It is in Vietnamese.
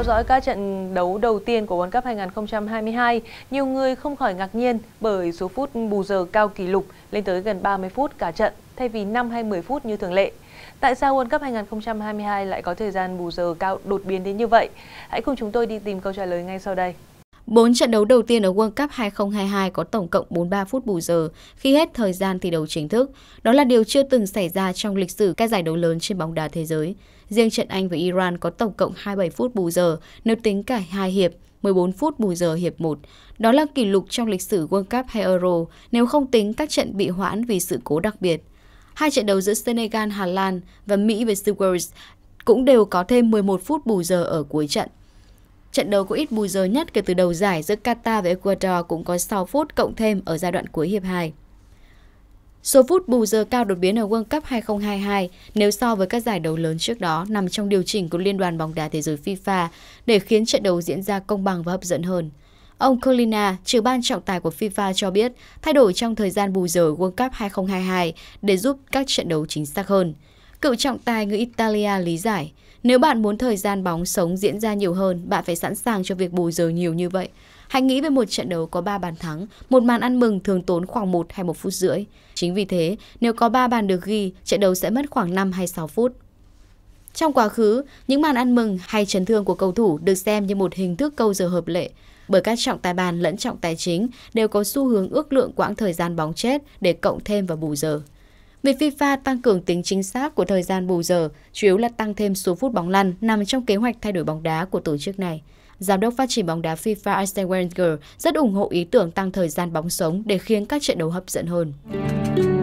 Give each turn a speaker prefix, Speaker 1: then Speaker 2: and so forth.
Speaker 1: theo dõi các trận đấu đầu tiên của World Cup 2022, nhiều người không khỏi ngạc nhiên bởi số phút bù giờ cao kỷ lục lên tới gần 30 phút cả trận thay vì 5 hay 10 phút như thường lệ. Tại sao World Cup 2022 lại có thời gian bù giờ cao đột biến đến như vậy? Hãy cùng chúng tôi đi tìm câu trả lời ngay sau đây.
Speaker 2: 4 trận đấu đầu tiên ở World Cup 2022 có tổng cộng 43 phút bù giờ khi hết thời gian thi đấu chính thức. Đó là điều chưa từng xảy ra trong lịch sử các giải đấu lớn trên bóng đá thế giới. Riêng trận Anh với Iran có tổng cộng 27 phút bù giờ nếu tính cả hai hiệp, 14 phút bù giờ hiệp 1. Đó là kỷ lục trong lịch sử World Cup hay Euro nếu không tính các trận bị hoãn vì sự cố đặc biệt. Hai trận đấu giữa Senegal, Hà Lan và Mỹ với Sewers cũng đều có thêm 11 phút bù giờ ở cuối trận. Trận đấu có ít bù giờ nhất kể từ đầu giải giữa Qatar và Ecuador cũng có 6 phút cộng thêm ở giai đoạn cuối hiệp 2. Số phút bù giờ cao đột biến ở World Cup 2022 nếu so với các giải đấu lớn trước đó nằm trong điều chỉnh của Liên đoàn bóng đá thế giới FIFA để khiến trận đấu diễn ra công bằng và hấp dẫn hơn. Ông Colina, trưởng ban trọng tài của FIFA cho biết thay đổi trong thời gian bù giờ World Cup 2022 để giúp các trận đấu chính xác hơn. Cựu trọng tài người Italia lý giải, nếu bạn muốn thời gian bóng sống diễn ra nhiều hơn, bạn phải sẵn sàng cho việc bù giờ nhiều như vậy. Hãy nghĩ về một trận đấu có 3 bàn thắng, một màn ăn mừng thường tốn khoảng 1 hay 1 phút rưỡi. Chính vì thế, nếu có 3 bàn được ghi, trận đấu sẽ mất khoảng 5 hay 6 phút. Trong quá khứ, những màn ăn mừng hay chấn thương của cầu thủ được xem như một hình thức câu giờ hợp lệ, bởi các trọng tài bàn lẫn trọng tài chính đều có xu hướng ước lượng quãng thời gian bóng chết để cộng thêm và bù giờ. Việc FIFA tăng cường tính chính xác của thời gian bù giờ chủ yếu là tăng thêm số phút bóng lăn nằm trong kế hoạch thay đổi bóng đá của tổ chức này. Giám đốc phát triển bóng đá FIFA Arsene Wenger rất ủng hộ ý tưởng tăng thời gian bóng sống để khiến các trận đấu hấp dẫn hơn.